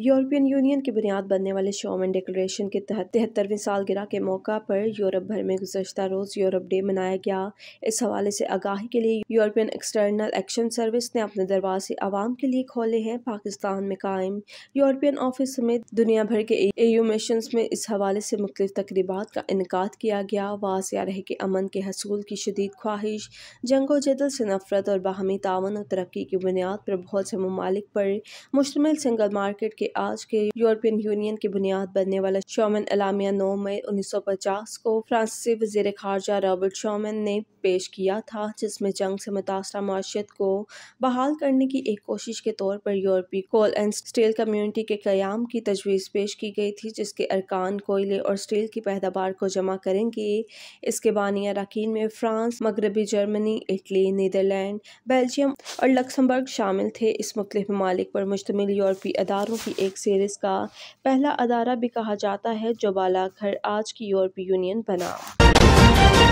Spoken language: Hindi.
यूरोपियन यूनियन की बुनियाद बनने वाले शोमन डिक्लेरेशन के तहत तिहत्तरवीं सालगिरह के मौका पर यूरोप भर में गुजशत रोज़ यूरोप डे मनाया गया इस हवाले से आगाही के लिए यूरोपियन एक्सटर्नल एक्शन सर्विस ने अपने दरवाजे आवाम के लिए खोले हैं पाकिस्तान में कायम यूरोपियन ऑफिस समेत दुनिया भर के एयू मिशन में इस हवाले से मुख्त तकरीबा का इनका किया गया वाजिया रहे के अमन के हसूल की शदीद ख्वाहिश जंगो जदल से नफरत और बाहमी तावन और तरक्की की बुनियाद पर बहुत से ममालिक पर मुश्तमिल सिंगल मार्केट के आज के यूरोपियन यूनियन की बुनियाद बनने वाला शोमन अलामिया नौ मई 1950 को फ्रांसीसी वजीर खारजा रॉबर्ट शोमन ने पेश किया था जिसमें जंग से मुतासर माशत को बहाल करने की एक कोशिश के तौर पर यूरोपी कोल एंड स्टील कम्युनिटी के क्याम की तजवीज़ पेश की गई थी जिसके अरकान कोयले और स्टील की पैदावार को जमा करेंगे इसके बानी अरकान में फ्रांस मगरबी जर्मनी इटली नीदरलैंड बेल्जियम और लक्समबर्ग शामिल थे इस मुख्त ममालिक पर मुश्तमिल यूरोपी अदारों की एक सीरीज़ का पहला अदारा भी कहा जाता है जो बालाघर आज की यूरोपीय यूनियन बना